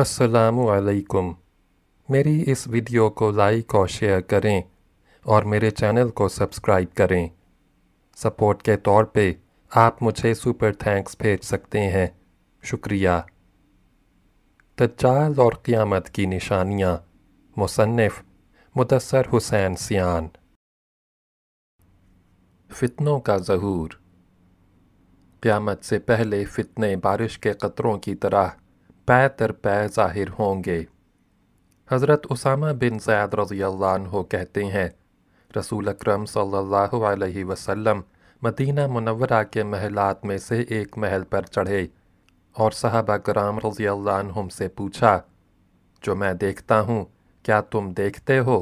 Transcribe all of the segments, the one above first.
असलकुम मेरी इस वीडियो को लाइक और शेयर करें और मेरे चैनल को सब्सक्राइब करें सपोर्ट के तौर पे आप मुझे सुपर थैंक्स भेज सकते हैं शुक्रिया तज्जाल और क़ियामत की निशानियाँ मुसनफ़ मुदसर हुसैन सियान फितनों का जहूर क़ियामत से पहले फ़ितने बारिश के क़तरों की तरह पै तर पै ज़ाहिर होंगे हज़रत उसामा बिन ज़ैद रज़ी कहते हैं रसूल अक्रम सल्लल्लाहु मदीना मुनवरा के महलात में से एक महल पर चढ़े और साहबा कराम रज़ी से पूछा जो मैं देखता हूँ क्या तुम देखते हो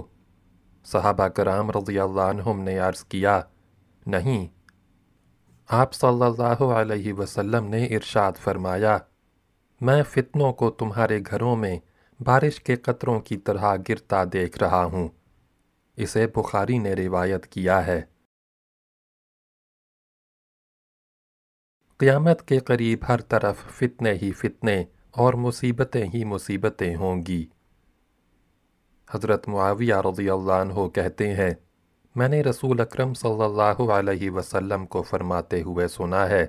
साहबा कराम रज़ी ने अर्ज़ किया नहीं आप सल्लल्लाहु अलैहि वसल्लम ने इरशाद फरमाया मैं फितनों को तुम्हारे घरों में बारिश के कतरों की तरह गिरता देख रहा हूँ इसे बुखारी ने रिवायत किया है क़यामत के करीब हर तरफ फितने ही फितने और मुसीबतें ही मुसीबतें होंगी हज़रत मुआविया रज़ी हो कहते हैं मैंने रसूल अक्रम सल्लल्लाहु अलैहि वसल्लम को फ़रमाते हुए सुना है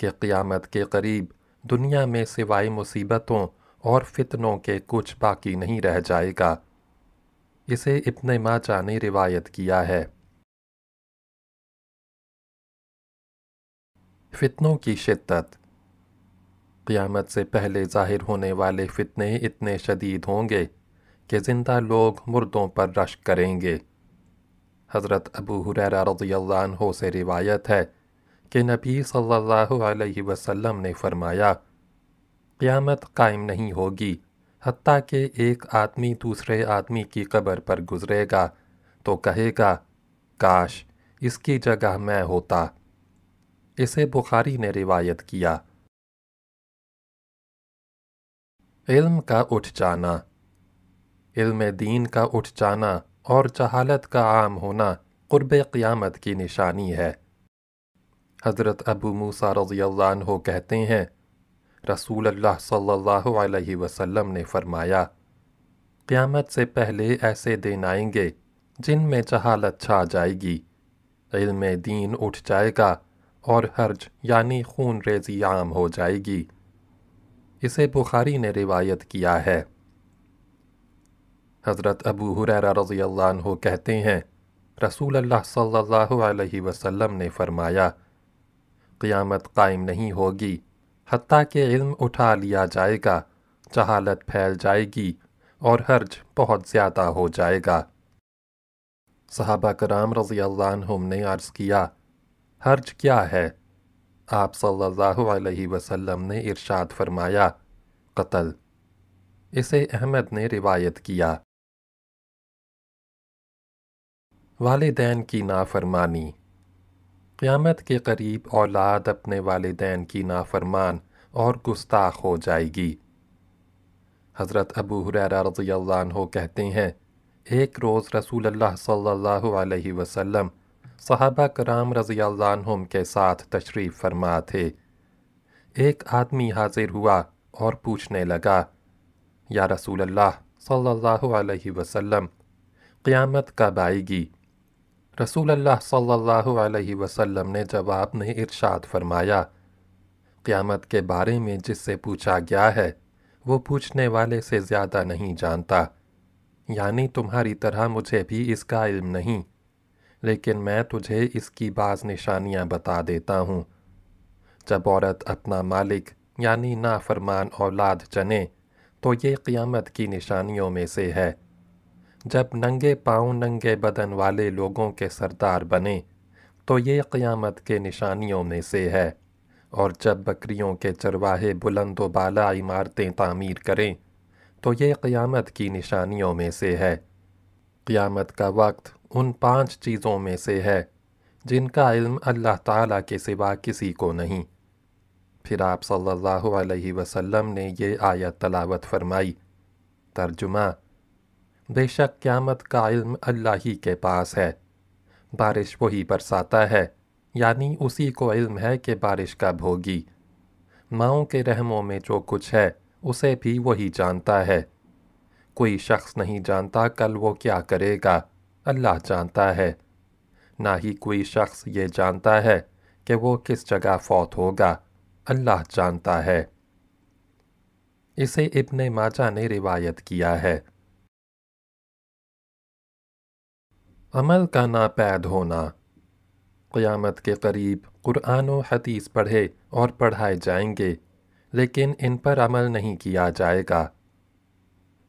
कि क़यामत के करीब दुनिया में सिवाय मुसीबतों और फितनों के कुछ बाकी नहीं रह जाएगा इसे इब्न माजा ने रिवायत किया है फितनों की शिद्दत क़यामत से पहले ज़ाहिर होने वाले फितने इतने शदीद होंगे कि ज़िंदा लोग मुर्दों पर रश करेंगे हज़रत अबू हुरैरा रज़ी से रिवायत है कि नबी सल्लल्लाहु अलैहि वसल्लम ने फरमाया क़यामत कायम नहीं होगी हती के एक आदमी दूसरे आदमी की कब्र पर गुज़रेगा तो कहेगा काश इसकी जगह मैं होता इसे बुखारी ने रिवायत किया इल्म का उठ जाना इल्म दीन का उठ जाना और जहालत का आम होना क़ुरब क़यामत की निशानी है हज़रत अबू मूसा रज़ी कहते हैं रसूल अल्लाह सल्लल्लाहु अलैहि वसल्लम ने फरमाया क़यामत से पहले ऐसे दिन आएंगे जिनमें जहालत छा जाएगी इल्म दीन उठ जाएगा और हर्ज यानी खून रेजी आम हो जाएगी इसे बुखारी ने रिवायत किया है हज़रत अबू हुरैरा रज़ी कहते हैं रसूल अल्लाह सल्लल्लाहु अलैहि वसल्लम ने फरमाया क़ियामत कायम नहीं होगी हती के इल्म उठा लिया जाएगा जहालत फैल जाएगी और हर्ज बहुत ज़्यादा हो जाएगा सहाबा कराम रज़ी अल्लाहम ने अर्ज़ किया हर्ज क्या है आप सल्लल्लाहु अलैहि वसल्लम ने इर्शाद फरमाया कत्ल इसे अहमद ने रिवायत किया वालदेन की नाफरमानी क़्यामत के करीब औलाद अपने वालदेन की नाफरमान और गुस्ताख हो जाएगी हज़रत अबू हुरैरा रज़ी हो कहते हैं एक रोज़ रसूल अल्लाह सल्लल्लाहु अलैहि वसल्लम सहाबा कराम रज़ी के साथ तशरीफ़ फरमा थे एक आदमी हाजिर हुआ और पूछने लगा या रसूल अल्लाह सल्लल्लाहु अलैहि वसल्लम क़यामत कब आएगी रसूल सल्लल्लाहु अलैहि वसल्लम ने जवाब में इरशाद फरमाया क़्यामत के बारे में जिससे पूछा गया है वो पूछने वाले से ज़्यादा नहीं जानता यानी तुम्हारी तरह मुझे भी इसका इल्म नहीं लेकिन मैं तुझे इसकी बाज़ निशानियाँ बता देता हूँ जब औरत अपना मालिक यानी नाफरमान औलाद चने तो ये क़ियामत की निशानियों में से है जब नंगे पाँव नंगे बदन वाले लोगों के सरदार बने तो ये क़ियामत के निशानियों में से है और जब बकरियों के चरवाहे बुलंद बाला इमारतें तामीर करें तो ये क़ियामत की निशानियों में से है क़यामत का वक्त उन पाँच चीज़ों में से है जिनका इल्म अल्लाह ताला के सिवा किसी को नहीं फिर आप सल्लल्लाहु अलैहि वसल्लम ने ये आयत तलावत फरमाई तर्जुमा बेशक क़्यामत का इल्म अल्लाह ही के पास है बारिश वही बरसाता है यानी उसी को इल्म है कि बारिश कब होगी माओ के रहमों में जो कुछ है उसे भी वही जानता है कोई शख्स नहीं जानता कल वो क्या करेगा अल्लाह जानता है ना ही कोई शख्स ये जानता है कि वो किस जगह फौत होगा अल्लाह जानता है इसे इब्ने माजा ने रिवायत किया है अमल का नापैद होना क़्यामत के करीब कुरान व हदीस पढ़े और पढ़ाए जाएंगे लेकिन इन पर अमल नहीं किया जाएगा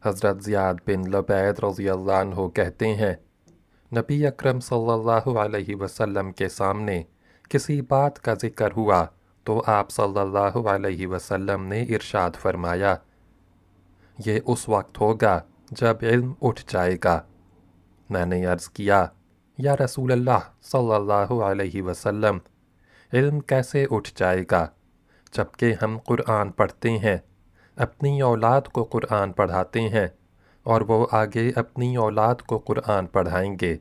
हज़रत ज़ियाद बिन लबैद रज़ी हो कहते हैं नबी अकरम सल्लल्लाहु अलैहि वसल्लम के सामने किसी बात का ज़िक्र हुआ तो आप सल्लल्लाहु अलैहि वसल्लम ने इरशाद फरमाया ये उस वक्त होगा जब इल्म उठ जाएगा मैंने अर्ज़ किया या रसूल अल्लाह सल्लल्लाहु अलैहि वसल्लम इल्म कैसे उठ जाएगा जबकि हम कुरान पढ़ते हैं अपनी औलाद को कुरान पढ़ाते हैं और वो आगे अपनी औलाद को कुरान पढ़ाएंगे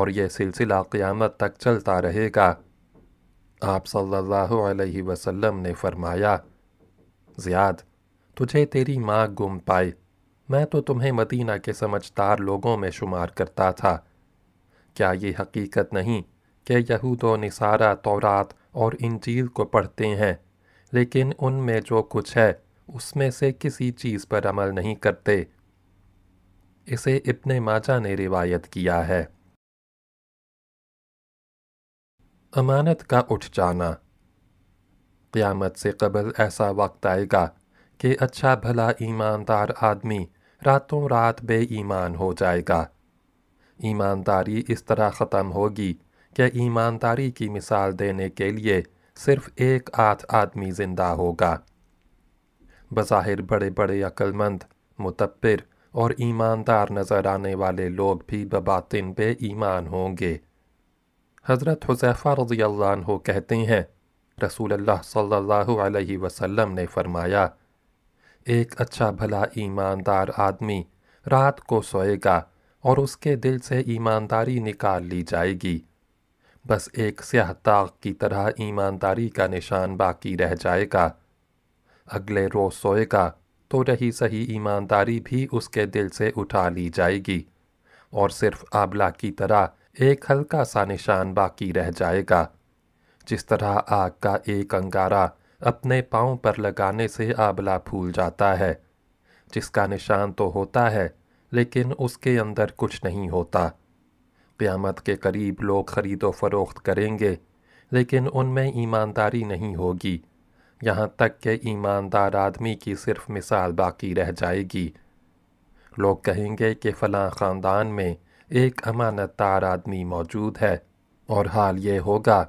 और यह सिलसिला क़यामत तक चलता रहेगा आप सल्लल्लाहु अलैहि वसल्लम ने फरमाया ज़ियाद तुझे तेरी माँ गुम पाए मैं तो तुम्हें मदीना के समझदार लोगों में शुमार करता था क्या ये हकीकत नहीं कि यहूद व निसारा तौरात और इन चीज को पढ़ते हैं लेकिन उनमें जो कुछ है उसमें से किसी चीज़ पर अमल नहीं करते इसे इब्ने माजा ने रिवायत किया है अमानत का उठ जाना क़यामत से कबल ऐसा वक्त आएगा कि अच्छा भला ईमानदार आदमी रातों रात बेईमान हो जाएगा ईमानदारी इस तरह ख़त्म होगी कि ईमानदारी की मिसाल देने के लिए सिर्फ एक आध आदमी ज़िंदा होगा बज़ाहिर बड़े बड़े अक्लमंद मुतबिर और ईमानदार नज़र आने वाले लोग भी बबातिन बेईमान होंगे हज़रत हुजैफ़ा अन्हु कहते हैं रसूल अल्लाह सल्लल्लाहु अलैहि वसल्लम ने फ़रमाया एक अच्छा भला ईमानदार आदमी रात को सोएगा और उसके दिल से ईमानदारी निकाल ली जाएगी बस एक स्याह दाग की तरह ईमानदारी का निशान बाकी रह जाएगा अगले रोज सोएगा तो रही सही ईमानदारी भी उसके दिल से उठा ली जाएगी और सिर्फ आबला की तरह एक हल्का सा निशान बाकी रह जाएगा जिस तरह आग का एक अंगारा अपने पाँव पर लगाने से आबला फूल जाता है जिसका निशान तो होता है लेकिन उसके अंदर कुछ नहीं होता क़्यामत के करीब लोग ख़रीदो फरोख्त करेंगे लेकिन उनमें ईमानदारी नहीं होगी यहाँ तक कि ईमानदार आदमी की सिर्फ मिसाल बाकी रह जाएगी लोग कहेंगे कि फ़लाँ ख़ानदान में एक अमानतदार आदमी मौजूद है और हाल ये होगा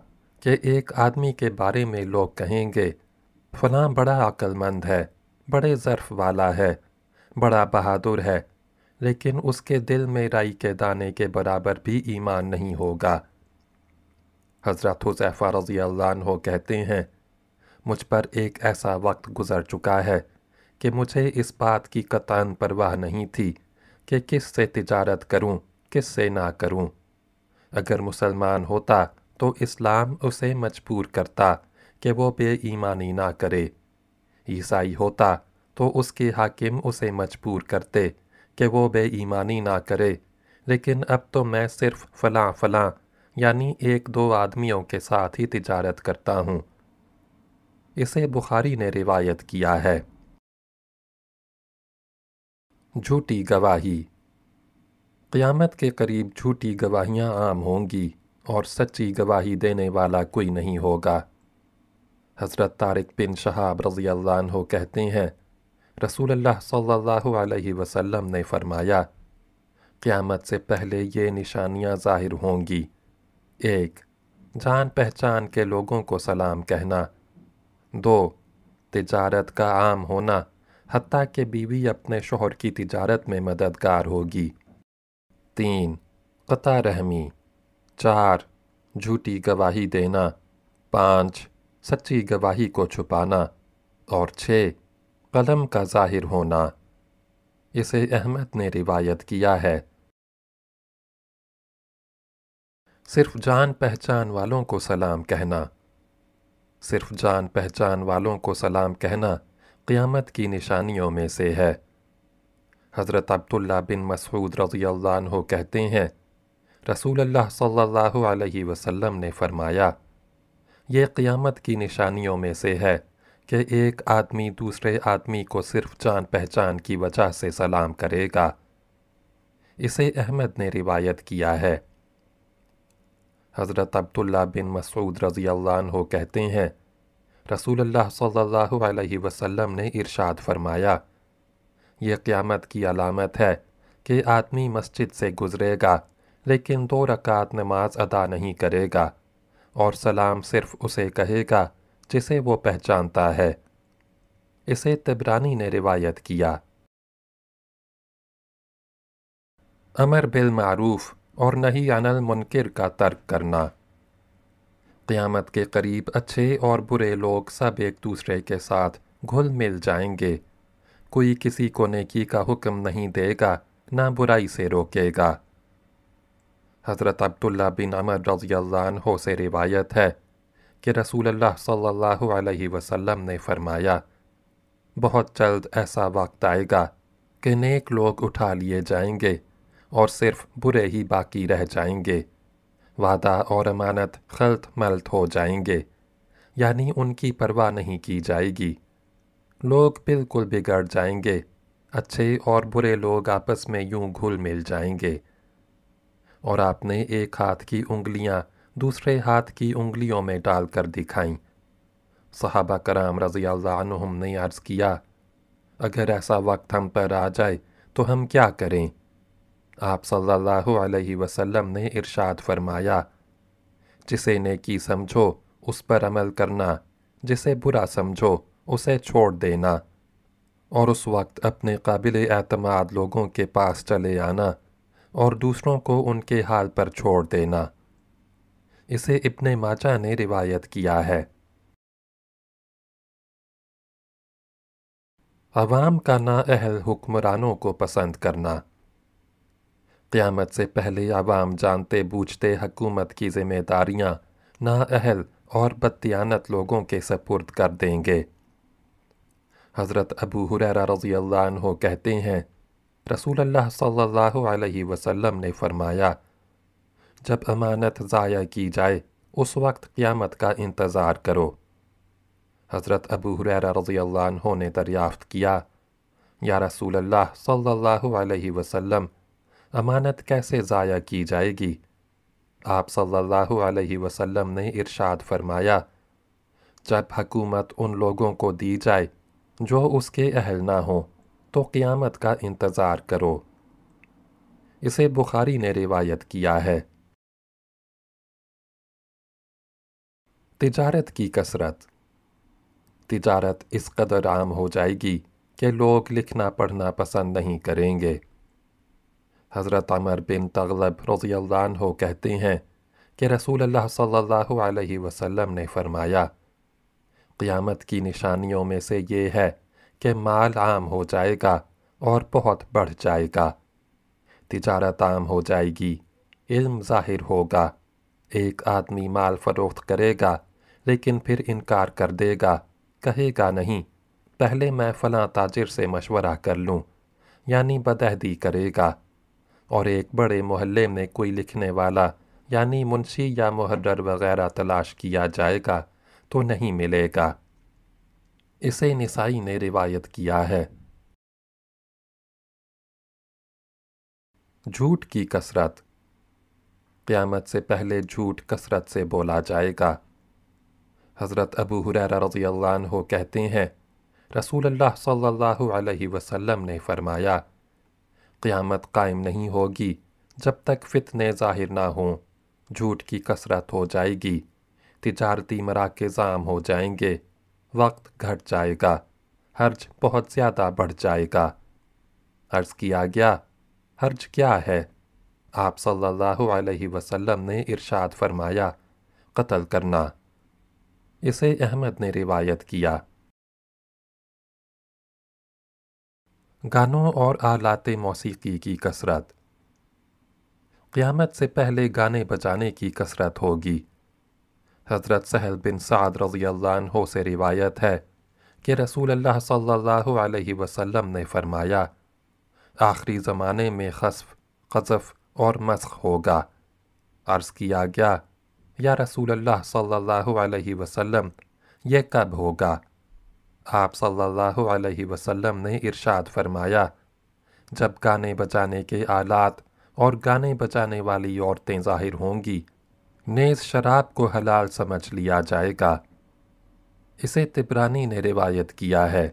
कि एक आदमी के बारे में लोग कहेंगे फलां बड़ा अक्लमंद है बड़े ज़र्फ़ वाला है बड़ा बहादुर है लेकिन उसके दिल में राई के दाने के बराबर भी ईमान नहीं होगा हज़रत हुज़ैफ़ा रज़ी हो कहते हैं मुझ पर एक ऐसा वक्त गुज़र चुका है कि मुझे इस बात की कतान परवाह नहीं थी कि किस से तिजारत करूं, किस से ना करूं। अगर मुसलमान होता तो इस्लाम उसे मजबूर करता कि वो बेईमानी ना करे ईसाई होता तो उसके हाकिम उसे मजबूर करते कि वो बेईमानी ना करे लेकिन अब तो मैं सिर्फ़ फ़लाँ फ़लाँ यानी एक दो आदमियों के साथ ही तिजारत करता हूँ इसे बुखारी ने रिवायत किया है झूठी गवाही क़यामत के करीब झूठी गवाहियाँ आम होंगी और सच्ची गवाही देने वाला कोई नहीं होगा हज़रत तारिक बिन शहाब रज़ी अल्लाह कहते हैं रसूल अल्लाह सल्लल्लाहु अलैहि वसल्लम ने फरमाया क़्यामत से पहले ये निशानियाँ ज़ाहिर होंगी एक जान पहचान के लोगों को सलाम कहना दो तिजारत का आम होना हती के बीवी अपने शोहर की तिजारत में मददगार होगी तीन कता रहमी चार झूठी गवाही देना पाँच सच्ची गवाही को छुपाना और छः कलम का जाहिर होना इसे अहमद ने रिवायत किया है सिर्फ जान पहचान वालों को सलाम कहना सिर्फ जान पहचान वालों को सलाम कहना क़ियामत की निशानियों में से है हज़रत अब्दुल्ला बिन मसूद रज़ी अल्लाह कहते हैं रसूल सल्लल्लाहु अलैहि वसल्लम ने फरमाया ये क़ियामत की निशानियों में से है कि एक आदमी दूसरे आदमी को सिर्फ जान पहचान की वजह से सलाम करेगा इसे अहमद ने रिवायत किया है हज़रत अब्दुल्ला बिन मसूद रज़ी हो कहते हैं रसूल सल्लल्लाहु अलैहि वसल्लम ने इरशाद फरमाया यह क़्यामत की अलामत है कि आदमी मस्जिद से गुज़रेगा लेकिन दो रकात नमाज अदा नहीं करेगा और सलाम सिर्फ उसे कहेगा जिसे वो पहचानता है इसे तिबरानी ने रिवायत किया अमर बिल मारूफ और नहीं अनल मुनकर का तर्क करना क़यामत के करीब अच्छे और बुरे लोग सब एक दूसरे के साथ घुल मिल जाएंगे कोई किसी को नेकी का हुक्म नहीं देगा ना बुराई से रोकेगा हज़रत अब्दुल्ल बिन अमर रज़ी से रिवायत है कि रसूलुल्लाह सल्लल्लाहु अलैहि वसल्लम ने फरमाया बहुत जल्द ऐसा वक्त आएगा कि नेक लोग उठा लिए जाएंगे और सिर्फ बुरे ही बाकी रह जाएंगे वादा और अमानत खलत मल्त हो जाएंगे यानी उनकी परवाह नहीं की जाएगी लोग बिल्कुल बिगड़ जाएंगे अच्छे और बुरे लोग आपस में यूँ घुल मिल जाएंगे और आपने एक हाथ की उंगलियां दूसरे हाथ की उंगलियों में डालकर दिखाई सहाबा कराम रज़ी अल्लाहम ने अर्ज़ किया अगर ऐसा वक्त हम पर आ जाए तो हम क्या करें आप सल्लल्लाहु अलैहि वसल्लम ने इरशाद फरमाया जिसे नेकी समझो उस पर अमल करना जिसे बुरा समझो उसे छोड़ देना और उस वक्त अपने काबिल अतमाद लोगों के पास चले आना और दूसरों को उनके हाल पर छोड़ देना इसे इब्ने माजा ने रिवायत किया है अवाम का ना अहल हुक्मरानों को पसंद करना क़्यामत से पहले आवाम जानते बूझते हकूमत की जिम्मेदारियाँ नाअहल और बदतियानत लोगों के सपुर्द कर देंगे हज़रत अबू हुररा रज़ी अल्लाह कहते हैं रसूल अल्लाह सल्लल्लाहु अलैहि वसल्लम ने फरमाया जब अमानत ज़ाया की जाए उस वक्त क़्यामत का इंतज़ार करो हज़रत अबू हुरैरा रज़ी अल्लाह ने दरियाफ़्त किया या रसूल अल्लाह सल्लल्लाहु अलैहि वसल्लम अमानत कैसे ज़ाया की जाएगी आप सल्लल्लाहु अलैहि वसल्लम ने इरशाद फरमाया जब हकूमत उन लोगों को दी जाए जो उसके अहल ना हों तो क़ियामत का इंतज़ार करो इसे बुखारी ने रिवायत किया है तिजारत की कसरत तिजारत इस कदर आम हो जाएगी कि लोग लिखना पढ़ना पसंद नहीं करेंगे हज़रत अमर बिन तगलब रज़ी हो कहते हैं कि रसूल अल्लाह सल्लल्लाहु अलैहि वसल्लम ने फ़रमाया क़ियामत की निशानियों में से ये है कि माल आम हो जाएगा और बहुत बढ़ जाएगा तिजारत आम हो जाएगी इल्म ज़ाहिर होगा एक आदमी माल फ़रोख्त करेगा लेकिन फिर इनकार कर देगा कहेगा नहीं पहले मैं फ़लाँ ताजिर से मशवरा कर लूँ यानी बदहदी करेगा और एक बड़े मोहल्ले में कोई लिखने वाला यानी मुंशी या मुहर्र वगैरह तलाश किया जाएगा तो नहीं मिलेगा इसे निसाई ने रिवायत किया है झूठ की कसरत क़्यामत से पहले झूठ कसरत से बोला जाएगा हज़रत अबू हुरैरा रज़ी अल्लाह कहते हैं रसूल अल्लाह सल्लल्लाहु अलैहि वसल्लम ने फ़रमाया क़यामत कायम नहीं होगी जब तक फितने ज़ाहिर ना हों झूठ की कसरत हो जाएगी तिजारती मराकज़ाम हो जाएंगे वक्त घट जाएगा हर्ज बहुत ज़्यादा बढ़ जाएगा अर्ज़ किया गया हर्ज क्या है आप सल्लल्लाहु अलैहि वसल्लम ने इरशाद फरमाया कत्ल करना इसे अहमद ने रिवायत किया गानों और आलात मौसीकी की कसरत क़्यामत से पहले गाने बजाने की कसरत होगी हज़रत सहल बिन साद रज़ी अल्लाह से रिवायत है कि रसूल अल्लाह सल्लल्लाहु अलैहि वसल्लम ने फरमाया आखिरी ज़माने में खसफ कज़फ़ और मस्ख होगा अर्ज़ किया गया या रसूल अल्लाह सल्लल्लाहु अलैहि वसल्लम ये कब होगा आप सल्लल्लाहु अलैहि वसल्लम ने इरशाद फरमाया जब गाने बजाने के आलात और गाने बजाने वाली औरतें ज़ाहिर होंगी ने इस शराब को हलाल समझ लिया जाएगा इसे तिबरानी ने रिवायत किया है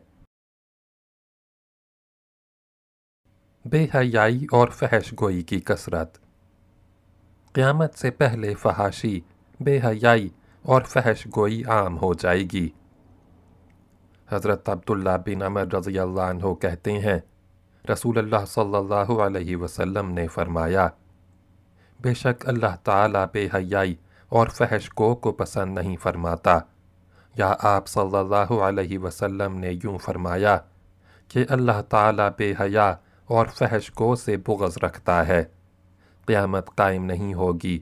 बेहयाई और फहश गोई की कसरत क़्यामत से पहले फहाशी बेहयाई और फहश गोई आम हो जाएगी हज़रत अब्दुल्ला बिन अमर रज़ी अल्लाह कहते हैं रसूल अल्लाह सल्लल्लाहु अलैहि वसल्लम ने फरमाया बेशक अल्लाह ताला बेहयाई और फहश गो को पसंद नहीं फरमाता या आप सल्लल्लाहु अलैहि वसल्लम ने यूँ फरमाया कि अल्लाह ताला बेहया और फहश गो से बुगज़ रखता है क़्यामत कायम नहीं होगी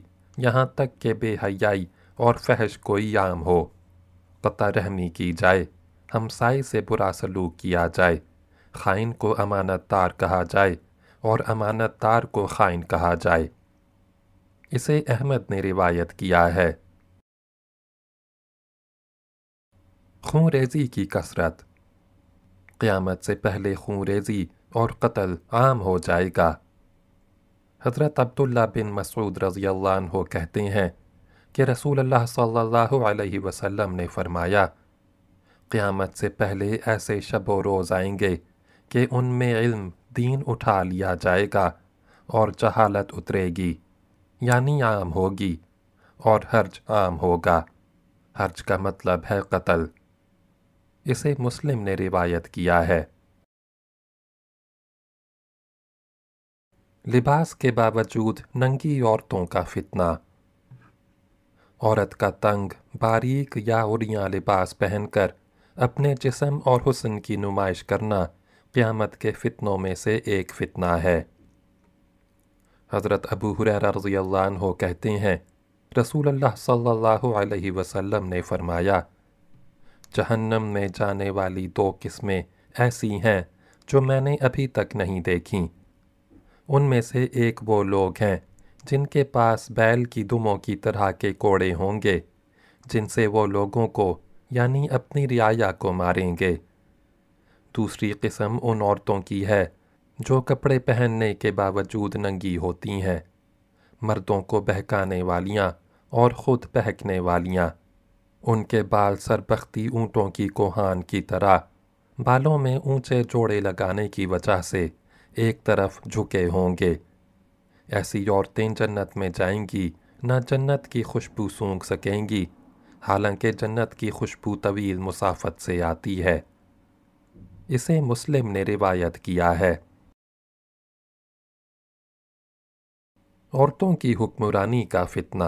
यहाँ तक कि बेहयाई और फहश कोई आम हो पता रहमी की जाए हमसाई से बुरा सलूक किया जाए खाइन को अमानत तार कहा जाए और अमानत तार को खाइन कहा जाए इसे अहमद ने रिवायत किया है खून रेजी की कसरत क़्यामत से पहले खून रेजी और कत्ल आम हो जाएगा हज़रत अब्दुल्ला बिन मसूद रज़ी हो कहते हैं कि रसूल अल्लाह सल्लल्लाहु अलैहि वसल्लम ने फ़रमाया क़्यामत से पहले ऐसे शब रोज़ आएंगे कि उनमें इल्म दीन उठा लिया जाएगा और जहालत उतरेगी यानी आम होगी और हर्ज आम होगा हर्ज का मतलब है कत्ल इसे मुस्लिम ने रिवायत किया है लिबास के बावजूद नंगी औरतों का फितना औरत का तंग बारीक या उड़िया लिबास पहनकर अपने जिसम और हुसन की नुमाइश करना क़्यामत के फितनों में से एक फितना है हज़रत अबू हुररा रज़ी अल्लाह कहते हैं रसूल अल्लाह सल्लल्लाहु अलैहि वसल्लम ने फरमाया जहन्नम में जाने वाली दो किस्में ऐसी हैं जो मैंने अभी तक नहीं देखी उनमें से एक वो लोग हैं जिनके पास बैल की दुमों की तरह के कोड़े होंगे जिनसे वो लोगों को यानी अपनी रियाया को मारेंगे दूसरी किस्म उन औरतों की है जो कपड़े पहनने के बावजूद नंगी होती हैं मर्दों को बहकाने वालियाँ और ख़ुद बहकने वालियाँ उनके बाल सरबख्ती ऊँटों की कोहान की तरह बालों में ऊंचे जोड़े लगाने की वजह से एक तरफ झुके होंगे ऐसी औरतें जन्नत में जाएंगी न जन्नत की खुशबू सूंघ सकेंगी हालांकि जन्नत की खुशबू तवील मुसाफत से आती है इसे मुस्लिम ने रिवायत किया है औरतों की हुक्मरानी का फितना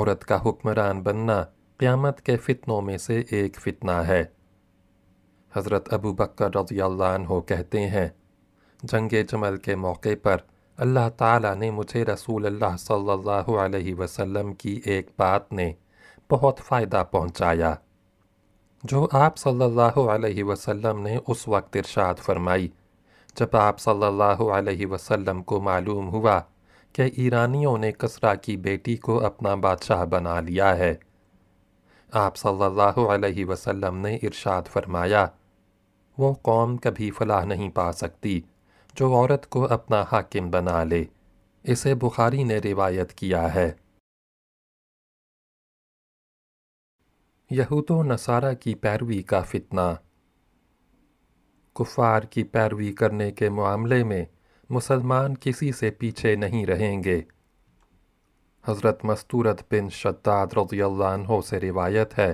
औरत का हुक्मरान बनना क़्यामत के फितनों में से एक फ़ितना है हज़रत अबू बकर रज़ील्हो कहते हैं जंग जमल के मौके पर अल्लाह ताला ने मुझे रसूल अल्लाह सल्लल्लाहु अलैहि वसल्लम की एक बात ने बहुत फ़ायदा पहुंचाया जो आप सल्लल्लाहु अलैहि वसल्लम ने उस वक्त इरशाद फरमाई जब आप सल्लल्लाहु अलैहि वसल्लम को मालूम हुआ कि ईरानियों ने कसरा की बेटी को अपना बादशाह बना लिया है आप सल्लल्लाहु अलैहि वसल्लम ने इरशाद फरमाया वो कौम कभी फलाह नहीं पा सकती जो औरत को अपना हाकिम बना ले इसे बुखारी ने रिवायत किया है यहूद नसारा की पैरवी का फितना कुफार की पैरवी करने के मामले में मुसलमान किसी से पीछे नहीं रहेंगे हज़रत मस्तूरत बिन शद्दाद रज़ी से रिवायत है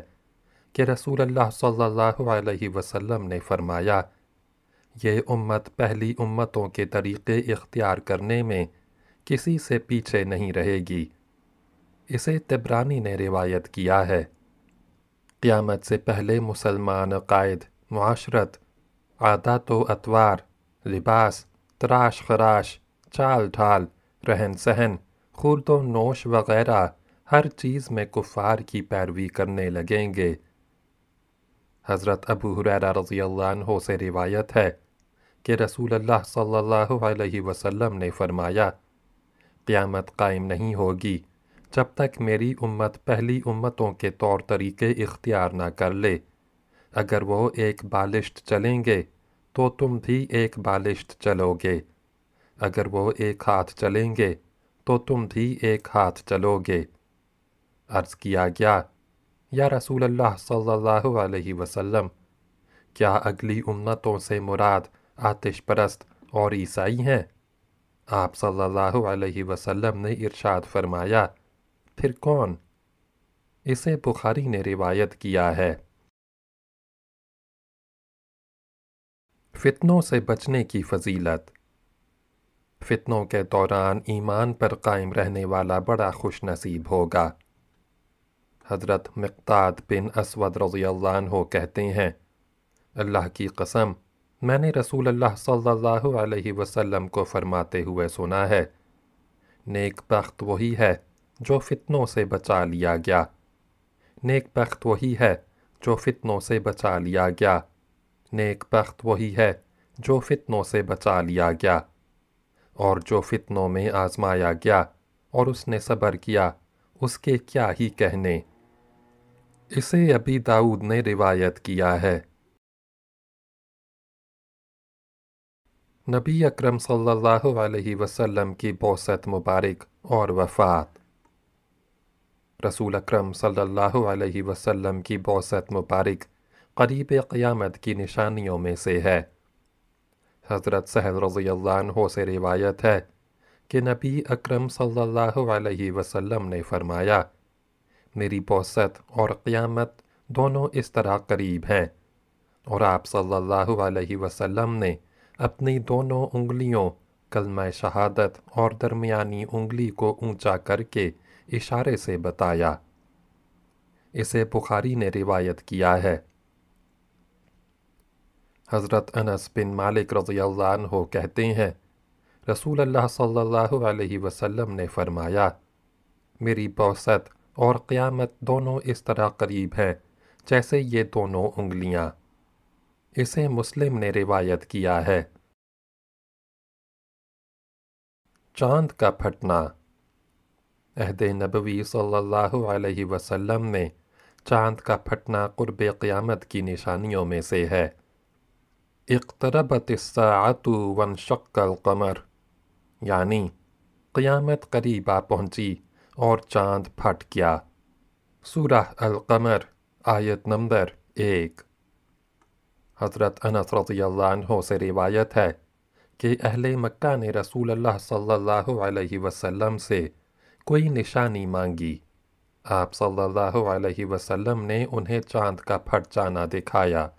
कि रसूल अल्लाह सल्लल्लाहु अलैहि वसल्लम ने फ़रमाया ये उम्मत पहली उम्मतों के तरीक़े इख्तियार करने में किसी से पीछे नहीं रहेगी इसे तिबरानी ने रिवायत किया है क़्यामत से पहले मुसलमान कायद माशरत आदत तो अतवार लिबास तराश खराश चाल ढाल रहन सहन खुरद व नोश वगैरह हर चीज़ में कुफ़ार की पैरवी करने लगेंगे हज़रत अबू हुरैरा रज़ी से रिवायत है कि रसूल अल्लाह सल्लल्लाहु अलैहि वसल्लम ने फरमाया क़यामत कायम नहीं होगी जब तक मेरी उम्मत पहली उम्मतों के तौर तरीके इख्तियार ना कर ले अगर वो एक बालिश्त चलेंगे तो तुम भी एक बालिश्त चलोगे अगर वो एक हाथ चलेंगे तो तुम भी एक हाथ चलोगे अर्ज़ किया गया या रसूल अल्लाह सल्लल्लाहु अलैहि वसल्लम क्या अगली उम्मतों से मुराद आतिश परस्त और ईसाई हैं आप सल्लल्लाहु अलैहि वसल्लम ने इरशाद फरमाया फिर कौन इसे बुखारी ने रिवायत किया है फितनों से बचने की फजीलत फितनों के दौरान ईमान पर कायम रहने वाला बड़ा खुश नसीब होगा हज़रत मक्ताद बिन असवद रज़ी हो कहते हैं अल्लाह की कसम मैंने रसूल अल्लाह सल्लल्लाहु अलैहि वसल्लम को फरमाते हुए सुना है नेक बख्त वही है जो फितनों से बचा लिया गया नेक बख्त वही है जो फितनों से बचा लिया गया नेकबख्त वही है जो फितनों से बचा लिया गया और जो फितनों में आजमाया गया और उसने सब्र किया उसके क्या ही कहने इसे अबी दाऊद ने रिवायत किया है नबी अकरम सल्लल्लाहु अलैहि वसल्लम की बौसत मुबारक और वफ़ात रसूल अकरम सल्लल्लाहु अलैहि वसल्लम की बौसत मुबारक करीब क़यामत की निशानियों में से है हज़रत सहल रज़ी से रिवायत है कि नबी अक्रम सल्लल्लाहु अलैहि ने फरमाया मेरी बौसत और क़ियामत दोनों इस तरह करीब हैं और आप सल्लल्लाहु अलैहि ने अपनी दोनों उंगलियों कलमा शहादत और दरमियानी उंगली को ऊँचा करके इशारे से बताया इसे बुखारी ने रिवायत किया है हज़रत अनस बिन मालिक रज़ी हो कहते हैं रसूल अल्लाह सल्लल्लाहु अलैहि वसल्लम ने फरमाया मेरी बौसत और क़यामत दोनों इस तरह करीब हैं जैसे ये दोनों उंगलियाँ इसे मुस्लिम ने रिवायत किया है चांद का फटना अहद नबवी सल्लल्लाहु अलैहि वसल्लम ने चांद का फटना क़ुरब क़यामत की निशानियों में से है इकतरबत सात वन शक्ल कमर यानी क़यामत करीब आ पहुँची और चांद फट गया सूरह कमर आयत नंबर एक हज़रत अनस रज़ी से रिवायत है कि अहले मक्का ने रसूल अल्लाह सल्लल्लाहु अलैहि वसल्लम से कोई निशानी मांगी आप सल्लल्लाहु अलैहि वसल्लम ने उन्हें चाँद का फट जाना दिखाया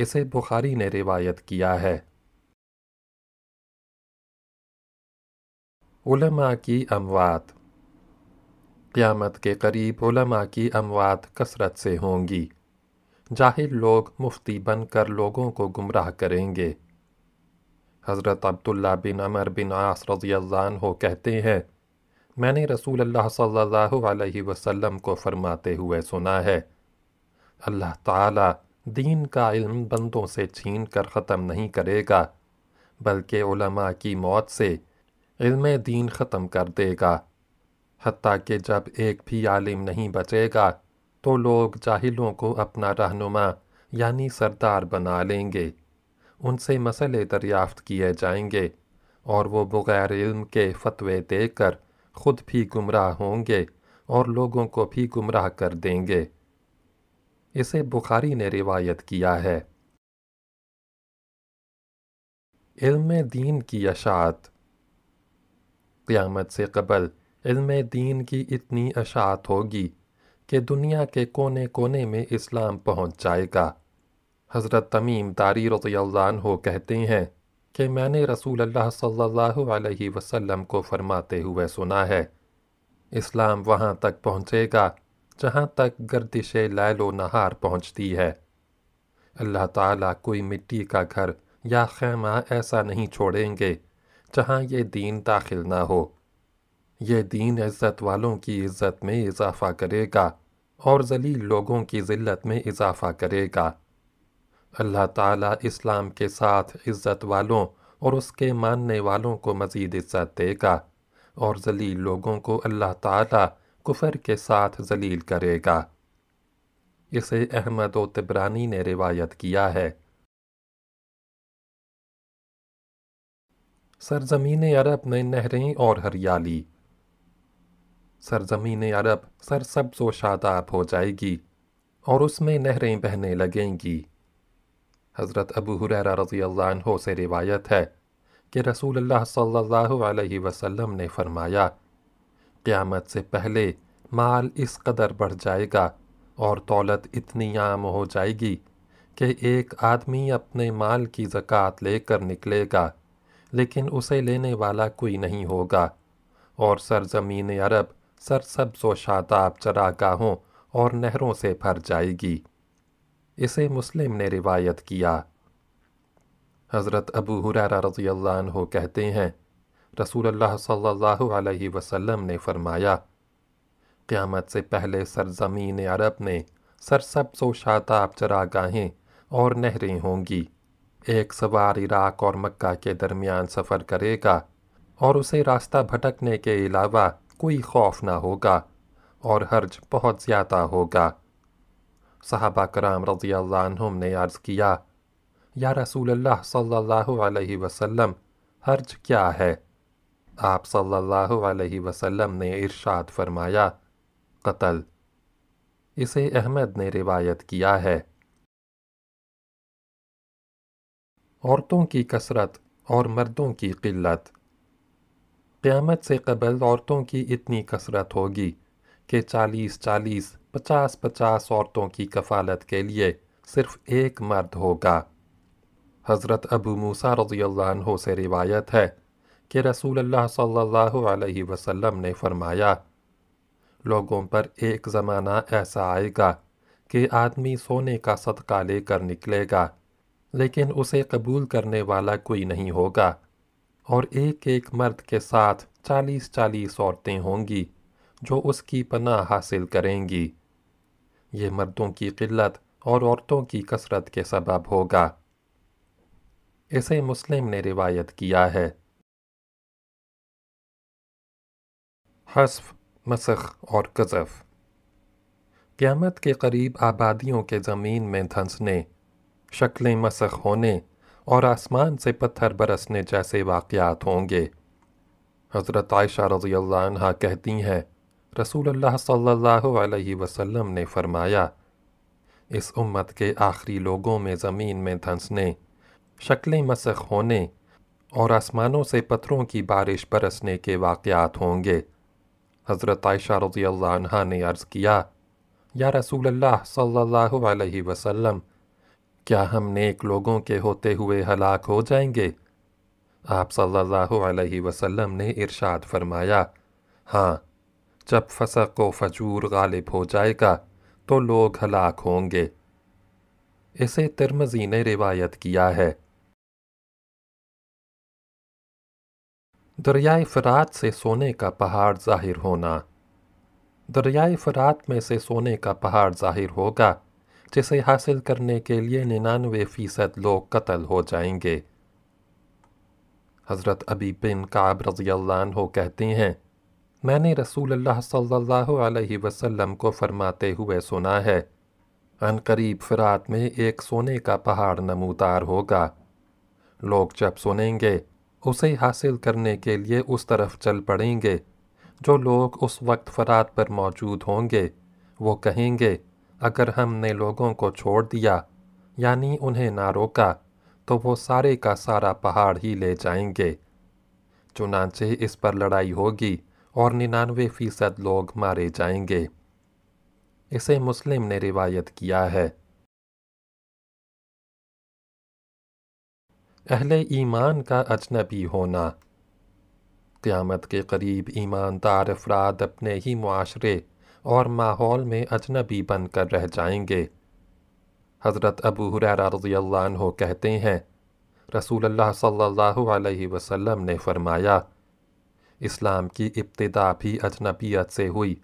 इसे बुखारी ने रिवायत किया है उलमा की अमवात क़्यामत के करीब उलमा की अमवात कसरत से होंगी जाहिल लोग मुफ्ती बनकर लोगों को गुमराह करेंगे हज़रत अब्दुल्ला बिन अमर बिन आस रज़ीज़ान हो कहते हैं मैंने रसूल अल्लाह सल्लल्लाहु अलैहि वसल्लम को फ़रमाते हुए सुना है अल्लाह ताला दीन का इल्म बंदों से छीन कर ख़त्म नहीं करेगा बल्कि उलमा की मौत से इल्म दीन ख़त्म कर देगा हती कि जब एक भी आलिम नहीं बचेगा तो लोग जाहिलों को अपना रहनुमा यानी सरदार बना लेंगे उनसे मसले दरियाफ्त किए जाएंगे और वो बग़ैर इल्म के फतवे देकर ख़ुद भी गुमराह होंगे और लोगों को भी गुमराह कर देंगे इसे बुखारी ने रिवायत किया है इल्म दीन की अशात क़्यामत से कबल इल्म दीन की इतनी अशात होगी कि दुनिया के कोने कोने में इस्लाम पहुँच जाएगा हज़रत तमीम तारी हो कहते हैं कि मैंने रसूल अल्लाह सल्लल्लाहु अलैहि वसल्लम को फ़रमाते हुए सुना है इस्लाम वहाँ तक पहुँचेगा जहाँ तक गर्दिश लैलो नहार पहुँचती है अल्लाह ताला कोई मिट्टी का घर या खैमा ऐसा नहीं छोड़ेंगे जहाँ ये दीन दाखिल ना हो ये दीन इज़्ज़त वालों की इज़्ज़त में इजाफ़ा करेगा और जलील लोगों की ज़िल्लत में इजाफ़ा करेगा अल्लाह ताला इस्लाम के साथ इज़्ज़त वालों और उसके मानने वालों को मज़ीद इज़्ज़त देगा और जलील लोगों को अल्लाह ताला कुफर के साथ जलील करेगा इसे अहमद व तिबरानी ने रिवायत किया है सरजमीन अरब में नहरें और हरियाली सरजमीन अरब सर सरसब्ज व शादाब हो जाएगी और उसमें नहरें बहने लगेंगी हज़रत अबू हुरैरा रज़ी अल्लाह से रिवायत है कि रसूल अल्लाह सल्लल्लाहु अलैहि वसल्लम ने फ़रमाया क़्यामत से पहले माल इस कदर बढ़ जाएगा और दौलत इतनी आम हो जाएगी कि एक आदमी अपने माल की ज़क़़त लेकर निकलेगा लेकिन उसे लेने वाला कोई नहीं होगा और सरजमीन अरब सरसब्ज व शादाब चरागाहों और नहरों से भर जाएगी इसे मुस्लिम ने रिवायत किया हज़रत अबू हुररा रज़ी अल्लाह कहते हैं रसूलुल्लाह सल्लल्लाहु अलैहि वसल्लम ने फरमाया क़्यामत से पहले सरजमीन अरब में सरसब्ज व शाताब चरागाहें और नहरें होंगी एक सवार इराक और मक्का के दरमियान सफ़र करेगा और उसे रास्ता भटकने के अलावा कोई खौफ ना होगा और हर्ज बहुत ज़्यादा होगा साहबा कराम रज़ी अल्लाहम ने अर्ज़ किया या रसूल अल्लाह सल्लल्लाहु अलैहि वसल्लम हर्ज क्या है आप सल्लल्लाहु अलैहि वसल्लम ने इरशाद फरमाया कत्ल इसे अहमद ने रिवायत किया है औरतों की कसरत और मर्दों की किल्लत क़्यामत से कबल औरतों की इतनी कसरत होगी कि चालीस चालीस पचास पचास औरतों की कफालत के लिए सिर्फ़ एक मर्द होगा हज़रत अबू मूसा रज़ी से रिवायत है कि रसूल अल्लाह सल्लल्लाहु अलैहि वसल्लम ने फरमाया लोगों पर एक ज़माना ऐसा आएगा कि आदमी सोने का सदका लेकर निकलेगा लेकिन उसे कबूल करने वाला कोई नहीं होगा और एक एक मर्द के साथ चालीस चालीस औरतें होंगी जो उसकी पनाह हासिल करेंगी ये मर्दों की किल्लत और औरतों की कसरत के सबब होगा इसे मुस्लिम ने रिवायत किया है हसफ मसख और कज़फ़ क़्यामत के करीब आबादियों के ज़मीन में धंसने शक्लें मसख होने और आसमान से पत्थर बरसने जैसे वाक़ात होंगे हज़रत आयशा रज़ी अल्लाह कहती हैं रसूल सल्लल्लाहु अलैहि वसल्लम ने फ़रमाया इस उम्मत के आखिरी लोगों में ज़मीन में धंसने शक्लें मसख होने और आसमानों से पत्थरों की बारिश बरसने के वाक़ात होंगे हज़रत आयशा रज़ी अल्लाह ने अर्ज़ किया या रसूल अल्लाह सल्लल्लाहु अलैहि वसल्लम क्या हम नेक लोगों के होते हुए हलाक हो जाएंगे आप सल्लल्लाहु अलैहि वसल्लम ने इरशाद फरमाया हाँ जब फसक व फजूर गालिब हो जाएगा तो लोग हलाक होंगे इसे तिरमजी ने रिवायत किया है दरियाए फ़रात से सोने का पहाड़ ज़ाहिर होना दरियाए फ़रात में से सोने का पहाड़ ज़ाहिर होगा जिसे हासिल करने के लिए निन्यानवे फ़ीसद लोग कत्ल हो जाएंगे हज़रत अबी बिन काब रज़ी हो कहती हैं मैंने रसूल अल्लाह सल्लल्लाहु अलैहि वसल्लम को फरमाते हुए सुना है अन करीब फ़रात में एक सोने का पहाड़ नमूदार होगा लोग जब सुनेंगे उसे हासिल करने के लिए उस तरफ चल पड़ेंगे जो लोग उस वक्त फरात पर मौजूद होंगे वो कहेंगे अगर हमने लोगों को छोड़ दिया यानी उन्हें ना रोका तो वो सारे का सारा पहाड़ ही ले जाएंगे चुनाचे इस पर लड़ाई होगी और निन्यानवे फ़ीसद लोग मारे जाएंगे इसे मुस्लिम ने रिवायत किया है अहले ईमान का अजनबी होना क़्यामत के करीब ईमानदार अफराद अपने ही माशरे और माहौल में अजनबी बन कर रह जाएंगे हज़रत अबू हुरैरा रज़ी कहते हैं रसूल अल्लाह सल्लल्लाहु अलैहि वसल्लम ने फ़रमाया इस्लाम की इब्तदा भी अजनबियत से हुई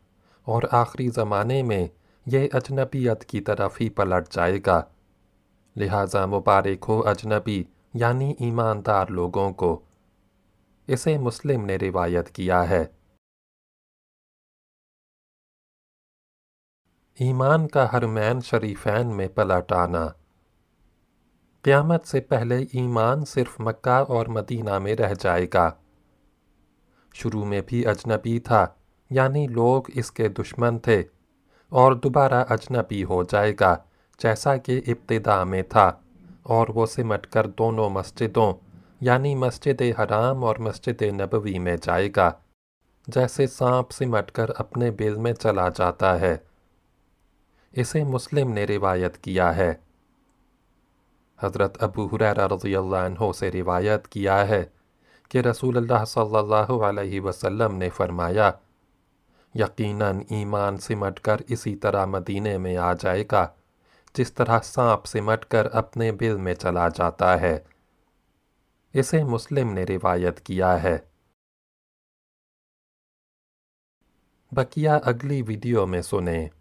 और आखिरी ज़माने में यह अजनबियत की तरफ ही पलट जाएगा लिहाजा मुबारक हो अजनबी यानी ईमानदार लोगों को इसे मुस्लिम ने रिवायत किया है ईमान का हरमैन शरीफैन में पलट आना क़्यामत से पहले ईमान सिर्फ मक्का और मदीना में रह जाएगा शुरू में भी अजनबी था यानी लोग इसके दुश्मन थे और दोबारा अजनबी हो जाएगा जैसा कि इब्तदा में था और वो सिमटकर दोनों मस्जिदों यानी मस्जिद हराम और मस्जिद नबवी में जाएगा जैसे सांप सिमट कर अपने बिल में चला जाता है इसे मुस्लिम ने रिवायत किया है हज़रत अबू हुरैरा रजी अल्लाह से रिवायत किया है कि रसूल अल्लाह सल्लल्लाहु अलैहि वसल्लम ने फरमाया यकीनन ईमान सिमट कर इसी तरह मदीने में आ जाएगा जिस तरह सांप सिमट कर अपने बिल में चला जाता है इसे मुस्लिम ने रिवायत किया है बकिया अगली वीडियो में सुने